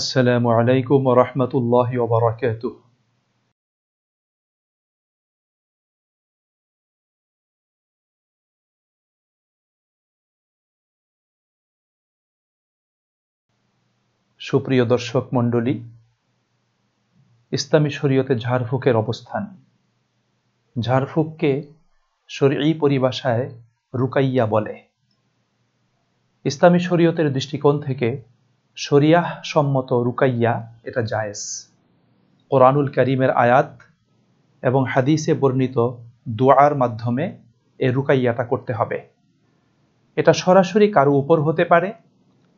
আসসালামু আলাইকুম রহমতুল্লাহ ওবরাকাত সুপ্রিয় দর্শক মণ্ডলী ইসলামী শরীয়তে ঝাড়ফুকের অবস্থান ঝাড়ফুককে শরীয় পরিভাষায় রুকাইয়া বলে ইসলামী শরীয়তের দৃষ্টিকোণ থেকে শরিয়াহ সম্মত রুকাইয়া এটা জায়েজ কোরআনুল করিমের আয়াত এবং হাদিসে বর্ণিত দোয়ার মাধ্যমে এ রুকাইয়াটা করতে হবে এটা সরাসরি কারো উপর হতে পারে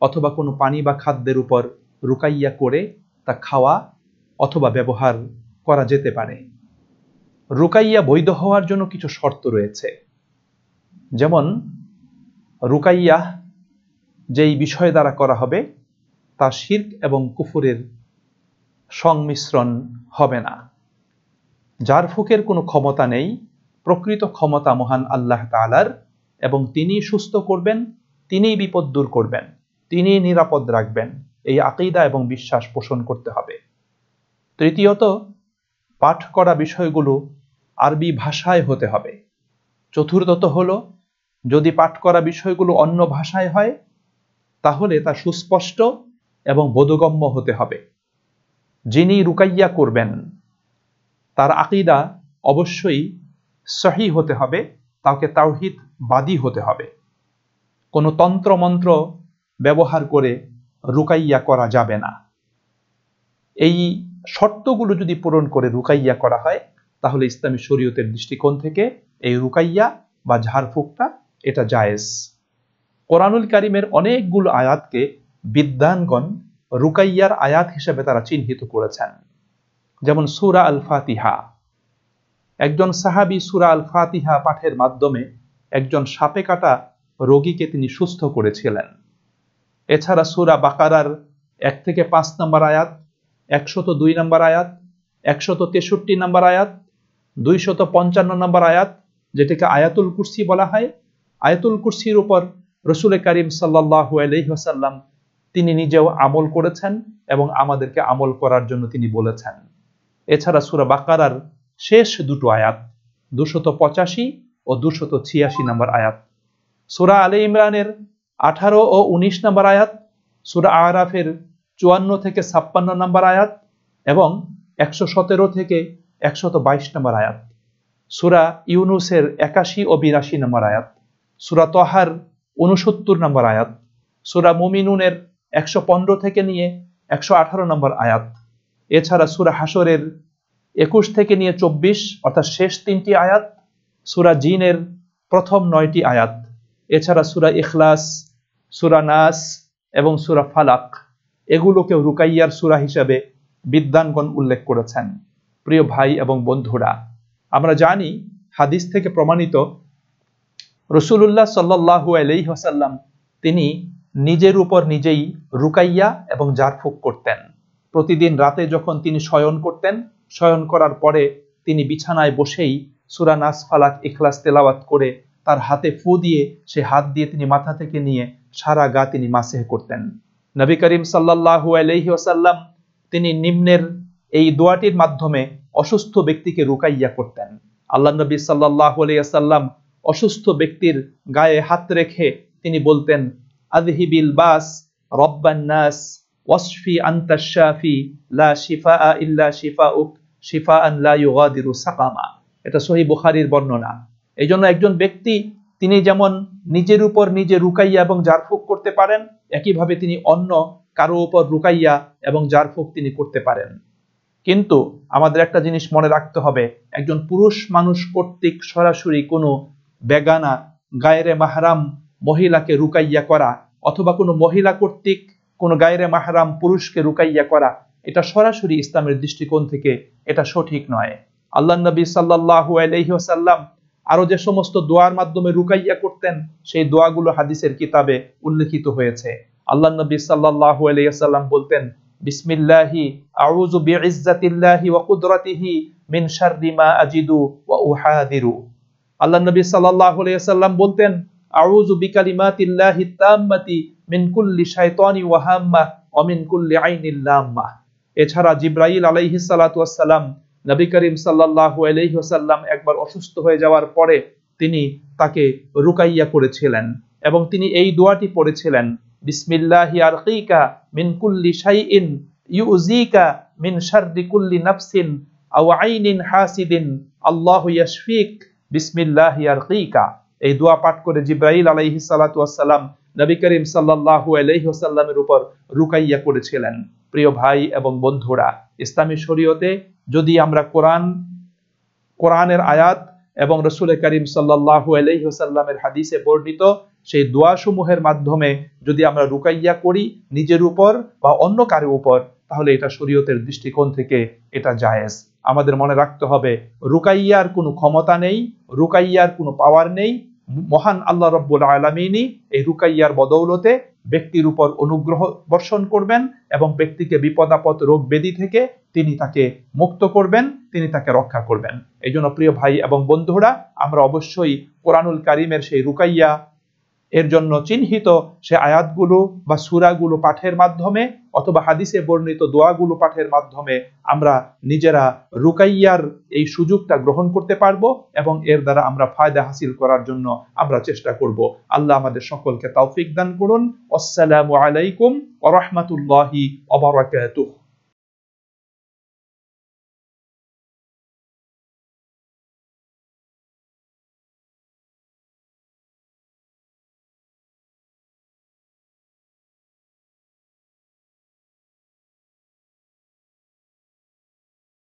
অথবা কোনো পানি বা খাদ্যের উপর রুকাইয়া করে তা খাওয়া অথবা ব্যবহার করা যেতে পারে রুকাইয়া বৈধ হওয়ার জন্য কিছু শর্ত রয়েছে যেমন রুকাইয়া যেই বিষয় দ্বারা করা হবে তা শির্ক এবং কুফুরের সংমিশ্রণ হবে না যার ফুকের কোনো ক্ষমতা নেই প্রকৃত ক্ষমতা মহান আল্লাহ তালার এবং তিনি সুস্থ করবেন তিনিই বিপদ দূর করবেন তিনি নিরাপদ রাখবেন এই আকিদা এবং বিশ্বাস পোষণ করতে হবে তৃতীয়ত পাঠ করা বিষয়গুলো আরবি ভাষায় হতে হবে চতুর্থত হল যদি পাঠ করা বিষয়গুলো অন্য ভাষায় হয় তাহলে তা সুস্পষ্ট এবং বোধগম্য হতে হবে যিনি রুকাইয়া করবেন তার আকিদা অবশ্যই সহি হতে হবে তাকে তাওহিদ বাদী হতে হবে কোনো তন্ত্রমন্ত্র ব্যবহার করে রুকাইয়া করা যাবে না এই শর্তগুলো যদি পূরণ করে রুকাইয়া করা হয় তাহলে ইসলামী শরীয়তের দৃষ্টিকোণ থেকে এই রুকাইয়া বা ঝাড়ফুঁকটা এটা জায়েজ কোরআনুল কারিমের অনেকগুলো আয়াতকে বিদ্যানগণ রুকাইয়ার আয়াত হিসেবে তারা চিহ্নিত করেছেন যেমন সুরা আল ফাতিহা একজন সাহাবি সুরা আল ফাতিহা পাঠের মাধ্যমে একজন সাপে কাটা রোগীকে তিনি সুস্থ করেছিলেন এছাড়া সুরা বাকারার এক থেকে পাঁচ নম্বর আয়াত একশত দুই নম্বর আয়াত একশত তেষট্টি নম্বর আয়াত দুইশত পঞ্চান্ন নম্বর আয়াত যেটিকে আয়াতুল কুরসি বলা হয় আয়াতুল কুরসির উপর রসুল করিম সাল্লাহ আলহ্লাম তিনি নিজেও আমল করেছেন এবং আমাদেরকে আমল করার জন্য তিনি বলেছেন এছাড়া সুরা বাকারার শেষ দুটো আয়াত দুশত পঁচাশি ও দুশত ছিয়াশি নম্বর আয়াত সুরা আলে ইমরানের আঠারো ও উনিশ নম্বর আয়াত সুরা আরাফের চুয়ান্ন থেকে ছাপ্পান্ন নম্বর আয়াত এবং একশো সতেরো থেকে একশত বাইশ নম্বর আয়াত সুরা ইউনুসের একাশি ও বিরাশি নম্বর আয়াত সুরা তহার উনসত্তর নম্বর আয়াত সুরা মুমিনুনের একশো পনেরো থেকে নিয়ে একশো আঠারো নম্বর আয়াত এছাড়া সুরা হাসরের একুশ থেকে নিয়ে চব্বিশ অর্থাৎ শেষ তিনটি আয়াত সুরা জিনের প্রথম নয়টি আয়াত এছাড়া সুরা ইখলাস সুরা নাস এবং সুরা ফালাক এগুলোকেও রুকাইয়ার সুরা হিসাবে বিদ্যানগণ উল্লেখ করেছেন প্রিয় ভাই এবং বন্ধুরা আমরা জানি হাদিস থেকে প্রমাণিত রসুলুল্লাহ সাল্লাহ আলহি হাসাল্লাম তিনি নিজের উপর নিজেই রুকাইয়া এবং জারফুক করতেন প্রতিদিন রাতে যখন তিনি শয়ন করতেন শয়ন করার পরে তিনি বিছানায় বসেই সুরা নাস ফালাক ইখলাস তেলাওয়াত করে তার হাতে ফু দিয়ে সে হাত দিয়ে তিনি মাথা থেকে নিয়ে সারা গা তিনি মাসেহ করতেন নবী করিম সাল্লাহ আলহি ওসাল্লাম তিনি নিম্নের এই দোয়াটির মাধ্যমে অসুস্থ ব্যক্তিকে রুকাইয়া করতেন আল্লাহ নবী সাল্লাহ আলিয়া সাল্লাম অসুস্থ ব্যক্তির গায়ে হাত রেখে তিনি বলতেন আদহিবিল বাস রব্বান নাস ওয়াসফি আন্তা শাফি লা শিফা ইল্লা শিফা উক শিফা আন লা ইউগাদিরু সাকামা এটা সহি বুখারির বর্ণনা এই জন্য একজন ব্যক্তি তিনি যেমন নিজের উপর নিজে রুকাইয়া এবং জারফুক করতে পারেন একইভাবে তিনি অন্য কারো উপর রুকাইয়া এবং জারফুক তিনি করতে পারেন কিন্তু আমাদের একটা জিনিস মনে রাখতে হবে একজন পুরুষ মানুষ কর্তৃক সরাসরি কোনো বেগানা গায়েরে মাহারাম মহিলাকে রুকাইয়া করা অথবা কোনো মহিলা কর্তৃক কোনো গায়রে মাহারাম পুরুষকে রুকাইয়া করা এটা সরাসরি ইসলামের দৃষ্টিকোণ থেকে এটা সঠিক নয় আল্লাহ নবী সাল্লাহ আলহিহাসাল্লাম আরও যে সমস্ত দোয়ার মাধ্যমে রুকাইয়া করতেন সেই দোয়াগুলো হাদিসের কিতাবে উল্লেখিত হয়েছে আল্লাহ নবী সাল্লাহ আলহিহাসাল্লাম বলতেন বিসমিল্লাহি আউযু বিইজ্জাতিল্লাহি ওয়া কুদরাতিহি মিন শাররি মা আজিদু ওয়া উহাদিরু আল্লাহ নবী সাল্লাল্লাহু আলাইহি সাল্লাম বলতেন আউযু এছাড়া জিব্রাইল আলাইহিস সালাতু নবী করিম সাল্লাল্লাহু আলাইহি ওয়াসাল্লাম একবার অসুস্থ হয়ে যাওয়ার পরে তিনি তাকে রুকাইয়া করেছিলেন এবং তিনি এই দোয়াটি পড়েছিলেন বিসমিল্লাহি আরকিকা মিন কুল্লি শাইইন ইউজিকা মিন শাররি কুল্লি নাফসিন আও আইনিন হাসিদিন আল্লাহু ইয়াশফিক বিসমিল্লাহি আরকিকা এই দোয়া পাঠ করে জিব্রাহিল আলাইহি সালাতাম নবী করিম আলাইহি ওয়াসাল্লামের উপর রুকাইয়া করেছিলেন প্রিয় ভাই এবং বন্ধুরা ইসলামী শরীয়তে যদি আমরা কোরআন কোরআনের আয়াত এবং রসুল করিম সাল্লাল্লাহু আলাইহি ওয়াসাল্লামের হাদিসে বর্ণিত সেই দোয়াসমূহের মাধ্যমে যদি আমরা রুকাইয়া করি নিজের উপর বা অন্য কারো উপর তাহলে এটা শরীয়তের দৃষ্টিকোণ থেকে এটা জায়েজ আমাদের মনে রাখতে হবে রুকাইয়ার কোনো ক্ষমতা নেই রুকাইয়ার কোনো পাওয়ার নেই মহান আল্লাহ রব্বুল আলমিনই এই রুকাইয়ার বদৌলতে ব্যক্তির উপর অনুগ্রহ বর্ষণ করবেন এবং ব্যক্তিকে বিপদাপদ রোগ বেদি থেকে তিনি তাকে মুক্ত করবেন তিনি তাকে রক্ষা করবেন এই জন্য প্রিয় ভাই এবং বন্ধুরা আমরা অবশ্যই কোরআনুল কারিমের সেই রুকাইয়া এর জন্য চিহ্নিত সে আয়াতগুলো বা সুরাগুলো পাঠের মাধ্যমে অথবা হাদিসে বর্ণিত দোয়াগুলো পাঠের মাধ্যমে আমরা নিজেরা রুকাইয়ার এই সুযোগটা গ্রহণ করতে পারব এবং এর দ্বারা আমরা ফায়দা হাসিল করার জন্য আমরা চেষ্টা করব আল্লাহ আমাদের সকলকে তৌফিক দান করুন আসসালামু আলাইকুম ওরহমতুল্লাহি অবরাকাতুহ